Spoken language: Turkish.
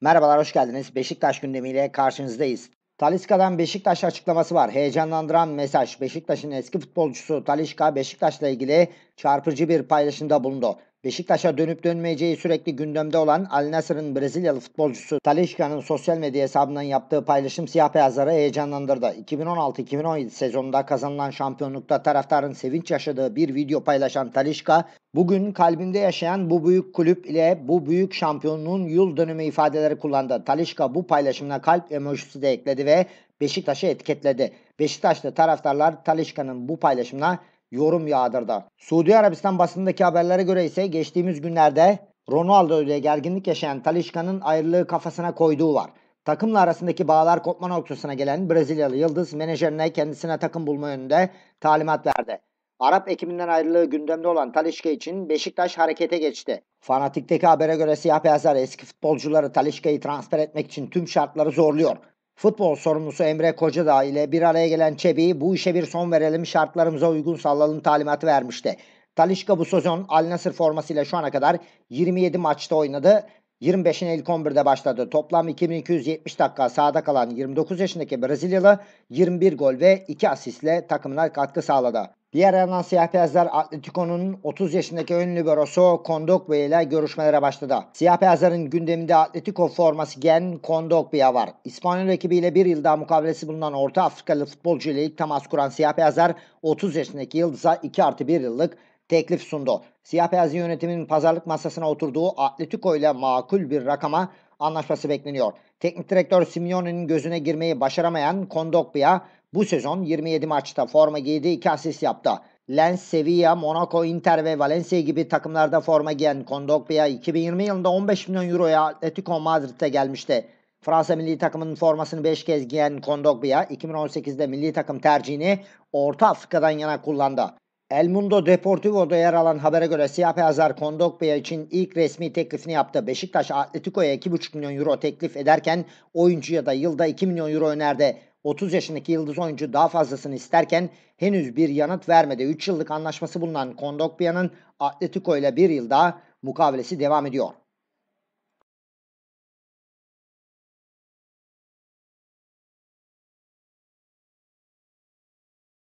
Merhabalar, hoş geldiniz. Beşiktaş gündemiyle karşınızdayız. Taliska'dan Beşiktaş açıklaması var. Heyecanlandıran mesaj. Beşiktaş'ın eski futbolcusu Taliska Beşiktaş'la ilgili çarpıcı bir paylaşımda bulundu. Beşiktaş'a dönüp dönmeyeceği sürekli gündemde olan Al Nasır'ın Brezilyalı futbolcusu Talişka'nın sosyal medya hesabından yaptığı paylaşım siyah beyazları heyecanlandırdı. 2016-2017 sezonunda kazanılan şampiyonlukta taraftarın sevinç yaşadığı bir video paylaşan Talişka, bugün kalbimde yaşayan bu büyük kulüp ile bu büyük şampiyonluğun yıl dönümü ifadeleri kullandı. Talişka bu paylaşımına kalp emojisi de ekledi ve Beşiktaş'ı etiketledi. Beşiktaşlı taraftarlar Talişka'nın bu paylaşımına yorum yağdırdı. Suudi Arabistan basındaki haberlere göre ise geçtiğimiz günlerde Ronaldo ile gerginlik yaşayan Talişka'nın ayrılığı kafasına koyduğu var. Takımla arasındaki bağlar kopma noktasına gelen Brezilyalı Yıldız menajerine kendisine takım bulma yönünde talimat verdi. Arap ekibinden ayrılığı gündemde olan Talişka için Beşiktaş harekete geçti. Fanatik'teki habere göre siyah beyazlar eski futbolcuları Talişka'yı transfer etmek için tüm şartları zorluyor. Futbol sorumlusu Emre Kocadağ ile bir araya gelen Çebi bu işe bir son verelim şartlarımıza uygun sallalım talimatı vermişti. Talişka bu sezon Al Nasır formasıyla şu ana kadar 27 maçta oynadı. 25'in ilk 11'de başladı. Toplam 2270 dakika sahada kalan 29 yaşındaki Brezilyalı 21 gol ve 2 asistle takımına katkı sağladı. Diğer yandan siyah beyazlar Atletico'nun 30 yaşındaki ön liberosu Kondogbe ile görüşmelere başladı. Siyah beyazların gündeminde Atletico forması giyen Kondogbia var. İspanyol ekibiyle bir yıl daha mukavelesi bulunan Orta Afrikalı futbolcu ile ilk temas kuran siyah beyazlar 30 yaşındaki Yıldız'a 2 artı 1 yıllık teklif sundu. Siyah beyazlı yönetimin pazarlık masasına oturduğu Atletico ile makul bir rakama anlaşması bekleniyor. Teknik direktör Simeone'nin gözüne girmeyi başaramayan Kondogbia bu sezon 27 maçta forma giydi 2 asist yaptı. Lens, Sevilla, Monaco, Inter ve Valencia gibi takımlarda forma giyen Kondogbia 2020 yılında 15 milyon euroya Atletico Madrid'e gelmişti. Fransa milli takımının formasını 5 kez giyen Kondogbia 2018'de milli takım tercihini Orta Afrika'dan yana kullandı. El Mundo Deportivo'da yer alan habere göre siyah beyazlar Kondogbia için ilk resmi teklifini yaptı. Beşiktaş Atletico'ya 2,5 milyon euro teklif ederken oyuncuya da yılda 2 milyon euro önerdi. 30 yaşındaki yıldız oyuncu daha fazlasını isterken henüz bir yanıt vermedi. 3 yıllık anlaşması bulunan Kondogbia'nın Atletico ile bir yıl daha mukavelesi devam ediyor.